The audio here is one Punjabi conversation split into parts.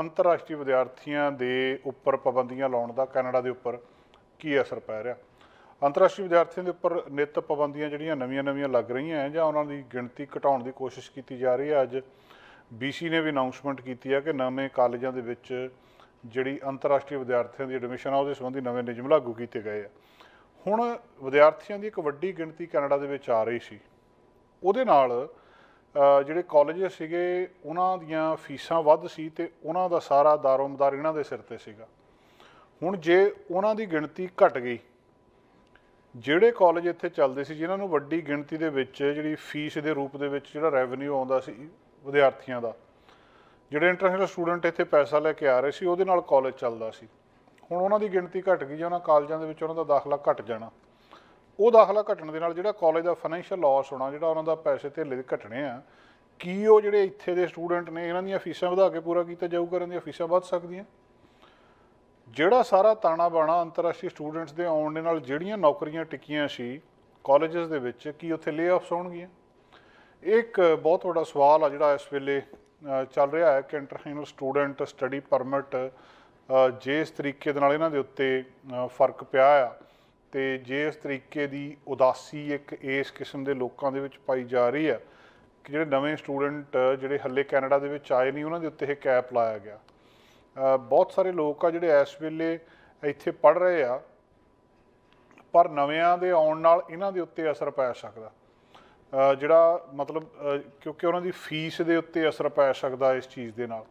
ਅੰਤਰਰਾਸ਼ਟਰੀ ਵਿਦਿਆਰਥੀਆਂ ਦੇ ਉੱਪਰ ਪਾਬੰਦੀਆਂ ਲਾਉਣ ਦਾ ਕੈਨੇਡਾ ਦੇ ਉੱਪਰ ਕੀ ਅਸਰ ਪੈ ਰਿਹਾ ਅੰਤਰਰਾਸ਼ਟਰੀ ਵਿਦਿਆਰਥੀਆਂ ਦੇ ਉੱਪਰ ਨਿਤ ਪਾਬੰਦੀਆਂ ਜਿਹੜੀਆਂ ਨਵੀਆਂ-ਨਵੀਆਂ ਲੱਗ ਰਹੀਆਂ ਜਾਂ ਉਹਨਾਂ ਦੀ ਗਿਣਤੀ ਘਟਾਉਣ ਦੀ ਕੋਸ਼ਿਸ਼ ਕੀਤੀ ਜਾ ਰਹੀ ਹੈ ਅੱਜ BC ਨੇ ਵੀ ਅਨਾਉਂਸਮੈਂਟ ਕੀਤੀ ਹੈ ਕਿ ਨਵੇਂ ਕਾਲਜਾਂ ਦੇ ਵਿੱਚ ਜਿਹੜੀ ਅੰਤਰਰਾਸ਼ਟਰੀ ਵਿਦਿਆਰਥੀਆਂ ਦੀ ਐਡਮਿਸ਼ਨ ਆ ਉਹਦੇ ਸੰਬੰਧੀ ਨਵੇਂ ਨਿਯਮ ਲਾਗੂ ਕੀਤੇ ਗਏ ਆ ਹੁਣ ਵਿਦਿਆਰਥੀਆਂ ਦੀ ਇੱਕ ਵੱਡੀ ਗਿਣਤੀ ਕੈਨੇਡਾ ਦੇ ਵਿੱਚ ਆ ਰਹੀ ਸੀ ਉਹਦੇ ਨਾਲ ਜਿਹੜੇ ਕਾਲਜਸ ਸੀਗੇ ਉਹਨਾਂ ਦੀਆਂ ਫੀਸਾਂ ਵੱਧ ਸੀ ਤੇ ਉਹਨਾਂ ਦਾ ਸਾਰਾ ਦਾਰੋਮਦਾਰ ਇਹਨਾਂ ਦੇ ਸਿਰ ਤੇ ਸੀਗਾ ਹੁਣ ਜੇ ਉਹਨਾਂ ਦੀ ਗਿਣਤੀ ਘਟ ਗਈ ਜਿਹੜੇ ਕਾਲਜ ਇੱਥੇ ਚੱਲਦੇ ਸੀ ਜਿਨ੍ਹਾਂ ਨੂੰ ਵੱਡੀ ਗਿਣਤੀ ਦੇ ਵਿੱਚ ਜਿਹੜੀ ਫੀਸ ਦੇ ਰੂਪ ਦੇ ਵਿੱਚ ਜਿਹੜਾ ਰੈਵਨਿਊ ਆਉਂਦਾ ਸੀ ਵਿਦਿਆਰਥੀਆਂ ਦਾ ਜਿਹੜੇ ਇੰਟਰਨੈਸ਼ਨਲ ਸਟੂਡੈਂਟ ਇੱਥੇ ਪੈਸਾ ਲੈ ਕੇ ਆ ਰਹੇ ਸੀ ਉਹਦੇ ਨਾਲ ਕਾਲਜ ਚੱਲਦਾ ਸੀ ਹੁਣ ਉਹਨਾਂ ਦੀ ਗਿਣਤੀ ਘਟ ਗਈ ਜਾਂ ਉਹਨਾਂ ਕਾਲਜਾਂ ਦੇ ਵਿੱਚ ਉਹਨਾਂ ਦਾ ਦਾਖਲਾ ਘਟ ਜਾਣਾ ਉਹ ਦਾਖਲਾ ਘਟਣ ਦੇ ਨਾਲ ਜਿਹੜਾ ਕਾਲਜ ਦਾ ਫਾਈਨੈਂਸ਼ੀਅਲ ਲਾਸ ਹੋਣਾ ਜਿਹੜਾ ਉਹਨਾਂ ਦਾ ਪੈਸੇ ਧੇਲੇ ਦੇ ਘਟਣੇ ਆ ਕੀ ਉਹ ਜਿਹੜੇ ਇੱਥੇ ਦੇ ਸਟੂਡੈਂਟ ਨੇ ਇਹਨਾਂ ਦੀਆਂ ਫੀਸਾਂ ਵਧਾ ਕੇ ਪੂਰਾ ਕੀਤਾ ਜਾਊਗਾ ਇਹਨਾਂ ਦੀਆਂ ਫੀਸਾਂ ਵੱਧ ਸਕਦੀਆਂ ਜਿਹੜਾ ਸਾਰਾ ਤਾਣਾ ਬਾਣਾ ਅੰਤਰਰਾਸ਼ਟਰੀ ਸਟੂਡੈਂਟਸ ਦੇ ਆਉਣ ਦੇ ਨਾਲ ਜਿਹੜੀਆਂ ਨੌਕਰੀਆਂ ਟਿਕੀਆਂ ਸੀ ਕਾਲਜਸ ਦੇ ਵਿੱਚ ਕੀ ਉੱਥੇ ਲੇਆਫਸ ਹੋਣਗੀਆਂ ਇੱਕ ਬਹੁਤ ਵੱਡਾ ਸਵਾਲ ਆ ਜਿਹੜਾ ਇਸ ਵੇਲੇ ਚੱਲ ਰਿਹਾ ਹੈ ਕਿ ਇੰਟਰਨੈਸ਼ਨਲ ਸਟੂਡੈਂਟ ਸਟੱਡੀ ਪਰਮਿਟ ਇਸ ਤਰੀਕੇ ਦੇ ਨਾਲ ਇਹਨਾਂ ਦੇ ਉੱਤੇ ਫਰਕ ਪਿਆ ਆ ਤੇ ਜੇ ਇਸ ਤਰੀਕੇ ਦੀ ਉਦਾਸੀ ਇੱਕ ਇਸ ਕਿਸਮ ਦੇ ਲੋਕਾਂ ਦੇ ਵਿੱਚ ਪਾਈ ਜਾ ਰਹੀ ਹੈ ਕਿ ਜਿਹੜੇ ਨਵੇਂ ਸਟੂਡੈਂਟ ਜਿਹੜੇ ਹੱਲੇ ਕੈਨੇਡਾ ਦੇ ਵਿੱਚ ਆਏ ਨਹੀਂ ਉਹਨਾਂ ਦੇ ਉੱਤੇ ਇਹ ਕੈਪ ਲਾਇਆ ਗਿਆ ਬਹੁਤ ਸਾਰੇ ਲੋਕ ਆ ਜਿਹੜੇ ਇਸ ਵੇਲੇ ਇੱਥੇ ਪੜ ਰਹੇ ਆ ਪਰ ਨਵਿਆਂ ਦੇ ਆਉਣ ਨਾਲ ਇਹਨਾਂ ਦੇ ਉੱਤੇ ਅਸਰ ਪੈ ਸਕਦਾ ਜਿਹੜਾ ਮਤਲਬ ਕਿਉਂਕਿ ਉਹਨਾਂ ਦੀ ਫੀਸ ਦੇ ਉੱਤੇ ਅਸਰ ਪੈ ਸਕਦਾ ਇਸ ਚੀਜ਼ ਦੇ ਨਾਲ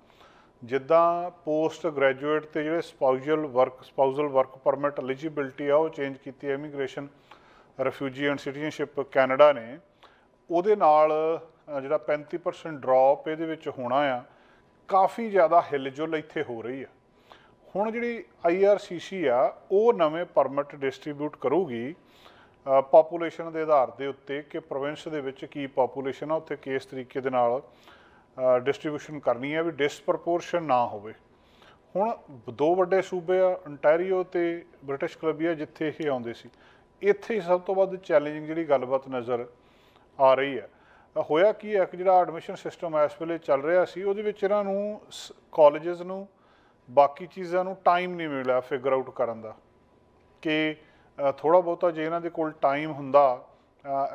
ਜਿੱਦਾਂ ਪੋਸਟ ਗ੍ਰੈਜੂਏਟ ਤੇ ਜਿਹੜੇ spousal work spousal work permit eligibility ਆ ਉਹ ਚੇਂਜ ਕੀਤੀ ਹੈ immigration refugee and citizenship Canada ਨੇ ਉਹਦੇ ਨਾਲ ਜਿਹੜਾ 35% ਡ੍ਰੌਪ ਇਹਦੇ ਵਿੱਚ ਹੋਣਾ ਆ ਕਾਫੀ ਜ਼ਿਆਦਾ ਹਿਲਜੁਲ ਇੱਥੇ ਹੋ ਰਹੀ ਆ ਹੁਣ ਜਿਹੜੀ IRCC ਆ ਉਹ ਨਵੇਂ ਪਰਮਿਟ ਡਿਸਟ੍ਰੀਬਿਊਟ ਕਰੂਗੀ ਪਾਪੂਲੇਸ਼ਨ ਦੇ ਆਧਾਰ ਦੇ ਉੱਤੇ ਕਿ ਪ੍ਰੋਵਿੰਸ ਦੇ ਵਿੱਚ ਕੀ ਪਾਪੂਲੇਸ਼ਨ ਆ ਉੱਥੇ ਕਿਸ ਤਰੀਕੇ ਦੇ ਨਾਲ ਡਿਸਟ੍ਰੀਬਿਊਸ਼ਨ ਕਰਨੀ ਹੈ ਵੀ ਡਿਸਪਰਪੋਰਸ਼ਨ ਨਾ ਹੋਵੇ ਹੁਣ ਦੋ ਵੱਡੇ ਸੂਬੇ ਆ ਅੰਟਾਰੀਓ ਤੇ ਬ੍ਰਿਟਿਸ਼ ਕੋਲੰਬੀਆ ਜਿੱਥੇ ਇਹ ਆਉਂਦੇ ਸੀ ਇੱਥੇ ਸਭ ਤੋਂ ਵੱਧ ਚੈਲੰਜਿੰਗ ਜਿਹੜੀ ਗੱਲਬਾਤ ਨਜ਼ਰ ਆ ਰਹੀ ਹੈ ਹੋਇਆ ਕੀ ਹੈ ਕਿ ਜਿਹੜਾ ਐਡਮਿਸ਼ਨ ਸਿਸਟਮ ਇਸ ਵੇਲੇ ਚੱਲ ਰਿਹਾ ਸੀ ਉਹਦੇ ਵਿੱਚ ਇਹਨਾਂ ਨੂੰ ਕਾਲਜਸ ਨੂੰ ਬਾਕੀ ਚੀਜ਼ਾਂ ਨੂੰ ਟਾਈਮ ਨਹੀਂ ਮਿਲਿਆ ਫਿਗਰ ਆਊਟ ਕਰਨ ਦਾ ਕਿ ਥੋੜਾ ਬਹੁਤਾ ਜੇ ਇਹਨਾਂ ਦੇ ਕੋਲ ਟਾਈਮ ਹੁੰਦਾ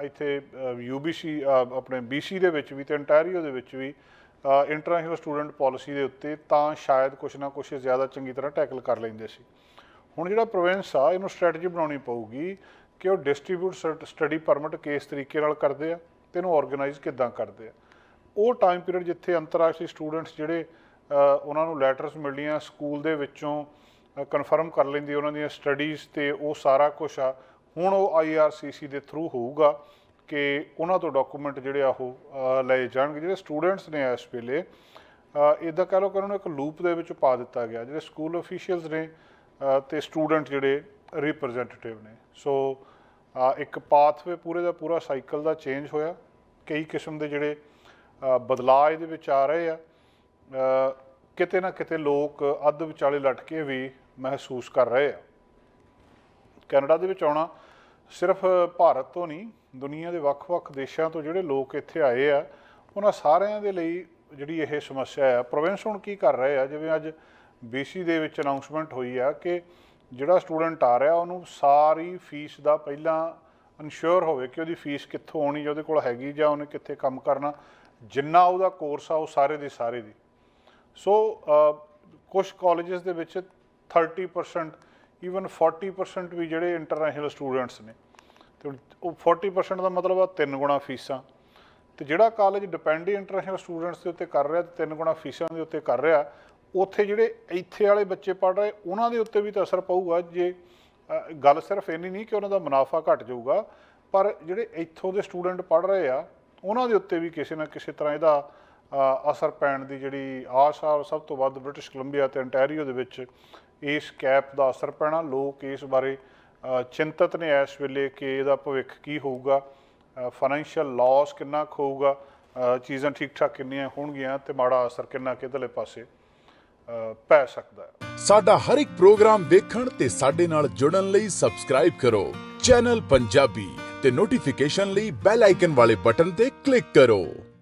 ਇੱਥੇ ਯੂਬੀਸੀ ਆਪਣੇ ਬੀਸੀ ਦੇ ਵਿੱਚ ਵੀ ਤੇ ਅੰਟਾਰੀਓ ਦੇ ਵਿੱਚ ਵੀ ਇੰਟਰਨੈਸ਼ਨਲ ਸਟੂਡੈਂਟ ਪਾਲਿਸੀ ਦੇ ਉੱਤੇ ਤਾਂ ਸ਼ਾਇਦ ਕੁਝ ਨਾ ਕੁਝ ਜ਼ਿਆਦਾ ਚੰਗੀ ਤਰ੍ਹਾਂ ਟੈਕਲ ਕਰ ਲੈਂਦੇ ਸੀ ਹੁਣ ਜਿਹੜਾ ਪ੍ਰੋਵਿੰਸ ਆ ਇਹਨੂੰ ਸਟ੍ਰੈਟਜੀ ਬਣਾਉਣੀ ਪਊਗੀ ਕਿ ਉਹ ਡਿਸਟ੍ਰੀਬਿਊਟ ਸਟੱਡੀ ਪਰਮਿਟ ਕਿਸ ਤਰੀਕੇ ਨਾਲ ਕਰਦੇ ਆ ਤੇ ਇਹਨੂੰ ਆਰਗੇਨਾਈਜ਼ ਕਿੱਦਾਂ ਕਰਦੇ ਆ ਉਹ ਟਾਈਮ ਪੀਰੀਅਡ ਜਿੱਥੇ ਅੰਤਰਰਾਸ਼ਟਰੀ ਸਟੂਡੈਂਟਸ ਜਿਹੜੇ ਉਹਨਾਂ ਨੂੰ ਲੈਟਰਸ ਮਿਲਦੀਆਂ ਸਕੂਲ ਦੇ ਵਿੱਚੋਂ ਕਨਫਰਮ ਕਰ ਲੈਂਦੀ ਉਹਨਾਂ ਦੀਆਂ ਸਟੱਡੀਜ਼ ਤੇ ਉਹ ਸਾਰਾ ਕੁਝ ਆ ਹੁਣ ਉਹ ਆਈਆਰਸੀਸੀ ਦੇ ਥਰੂ ਹੋਊਗਾ ਕਿ ਉਹਨਾਂ ਤੋਂ ਡਾਕੂਮੈਂਟ ਜਿਹੜੇ ਆ ਉਹ ਲਏ ਜਾਣਗੇ ਜਿਹੜੇ ਸਟੂਡੈਂਟਸ ਨੇ ਇਸ ਵੇਲੇ ਇਦਾਂ ਕਹ ਲਓ ਕਿ ਉਹਨਾਂ ਨੂੰ ਇੱਕ ਲੂਪ ਦੇ ਵਿੱਚ ਪਾ ਦਿੱਤਾ ਗਿਆ ਜਿਹੜੇ ਸਕੂਲ ਅਫੀਸ਼ੀਅਲਸ ਨੇ ਤੇ ਸਟੂਡੈਂਟ ਜਿਹੜੇ ਰਿਪਰੈਜ਼ੈਂਟੇਟਿਵ ਨੇ ਸੋ ਇੱਕ ਪਾਥਵੇ ਪੂਰੇ ਦਾ ਪੂਰਾ ਸਾਈਕਲ ਦਾ ਚੇਂਜ ਹੋਇਆ ਕਈ ਕਿਸਮ ਦੇ ਜਿਹੜੇ ਬਦਲਾਅ ਇਹਦੇ ਵਿੱਚ ਆ ਰਹੇ ਆ ਕਿਤੇ ਨਾ ਕਿਤੇ ਲੋਕ ਅੱਧ ਵਿਚਾਲੇ ਲਟਕੇ ਵੀ ਮਹਿਸੂਸ ਕਰ ਰਹੇ ਆ ਕੈਨੇਡਾ ਦੇ ਵਿੱਚ ਆਉਣਾ ਸਿਰਫ ਭਾਰਤ ਤੋਂ ਨਹੀਂ ਦੁਨੀਆ ਦੇ ਵੱਖ-ਵੱਖ ਦੇਸ਼ਾਂ ਤੋਂ ਜਿਹੜੇ ਲੋਕ ਇੱਥੇ ਆਏ ਆ ਉਹਨਾਂ ਸਾਰਿਆਂ ਦੇ ਲਈ ਜਿਹੜੀ ਇਹ ਸਮੱਸਿਆ ਆ ਪ੍ਰੋਵਿੰਸ ਹੁਣ ਕੀ ਕਰ ਰਹੇ ਆ ਜਿਵੇਂ ਅੱਜ ਬੀਸੀ ਦੇ ਵਿੱਚ ਅਨਾਉਂਸਮੈਂਟ ਹੋਈ ਆ ਕਿ ਜਿਹੜਾ ਸਟੂਡੈਂਟ ਆ ਰਿਹਾ ਉਹਨੂੰ ਸਾਰੀ ਫੀਸ ਦਾ ਪਹਿਲਾਂ ਇਨਸ਼ੋਰ ਹੋਵੇ ਕਿ ਉਹਦੀ ਫੀਸ ਕਿੱਥੋਂ ਆਉਣੀ ਜਾਂ ਉਹਦੇ ਕੋਲ ਹੈਗੀ ਜਾਂ ਉਹਨੇ ਕਿੱਥੇ ਕੰਮ ਕਰਨਾ ਜਿੰਨਾ ਉਹਦਾ ਕੋਰਸ ਆ ਉਹ ਸਾਰੇ ਦੇ ਸਾਰੇ ਦੀ ਸੋ ਕੁਝ ਕਾਲਜਸ ਦੇ ਵਿੱਚ 30% ਈਵਨ 40% ਵੀ ਜਿਹੜੇ ਇੰਟਰਨੈਸ਼ਨਲ ਸਟੂਡੈਂਟਸ ਨੇ ਤੇ ਉਹ 40% ਦਾ ਮਤਲਬ ਆ ਤਿੰਨ ਗੁਣਾ ਫੀਸਾਂ ਤੇ ਜਿਹੜਾ ਕਾਲਜ ਡਿਪੈਂਡ ਇੰਟਰਨੈਸ਼ਨਲ ਸਟੂਡੈਂਟਸ ਦੇ ਉੱਤੇ ਕਰ ਰਿਹਾ ਤੇ ਤਿੰਨ ਗੁਣਾ ਫੀਸਾਂ ਦੇ ਉੱਤੇ ਕਰ ਰਿਹਾ ਉੱਥੇ ਜਿਹੜੇ ਇੱਥੇ ਵਾਲੇ ਬੱਚੇ ਪੜ ਰਹੇ ਉਹਨਾਂ ਦੇ ਉੱਤੇ ਵੀ ਤਾਂ ਅਸਰ ਪਊਗਾ ਜੇ ਗੱਲ ਸਿਰਫ ਇੰਨੀ ਨਹੀਂ ਕਿ ਉਹਨਾਂ ਦਾ ਮੁਨਾਫਾ ਘਟ ਜਾਊਗਾ ਪਰ ਜਿਹੜੇ ਇੱਥੋਂ ਦੇ ਸਟੂਡੈਂਟ ਪੜ ਰਹੇ ਆ ਉਹਨਾਂ ਦੇ ਉੱਤੇ ਵੀ ਕਿਸੇ ਨਾ ਕਿਸੇ ਤਰ੍ਹਾਂ ਇਹਦਾ ਅਸਰ ਪੈਣ ਦੀ ਜਿਹੜੀ ਆਸ ਆ ਸਭ ਤੋਂ ਵੱਧ ਬ੍ਰਿਟਿਸ਼ ਕੋਲੰਬੀਆ ਤੇ ਅੰਟਾਰੀਓ ਦੇ ਵਿੱਚ ਇਸ ਕੈਪ ਦਾ ਅਸਰ ਪੈਣਾ ਲੋਕ ਇਸ ਬਾਰੇ ਚਿੰਤਤ ਨੇ ਇਸ ਵੇਲੇ ਕਿ ਇਹਦਾ ਭਵਿੱਖ ਕੀ ਹੋਊਗਾ ਫਾਈਨੈਂਸ਼ੀਅਲ ਲਾਸ ਕਿੰਨਾ ਖੋਊਗਾ ਚੀਜ਼ਾਂ ਠੀਕ ਠਾਕ ਕਿੰਨੀਆਂ ਹੋਣਗੀਆਂ ਤੇ ਮਾੜਾ ਅਸਰ ਕਿੰਨਾ ਕਿਧਰਲੇ ਪਾਸੇ ਪੈ ਸਕਦਾ ਹੈ ਸਾਡਾ ਹਰ ਇੱਕ ਪ੍ਰੋਗਰਾਮ ਵੇਖਣ ਤੇ ਸਾਡੇ ਨਾਲ ਜੁੜਨ ਲਈ ਸਬਸਕ੍ਰਾਈਬ ਕਰੋ ਚੈਨਲ ਪੰਜਾਬੀ ਤੇ ਨੋਟੀਫਿਕੇਸ਼ਨ ਲਈ ਬੈਲ ਆਈਕਨ ਵਾਲੇ ਬਟਨ ਤੇ ਕਲਿੱਕ ਕਰੋ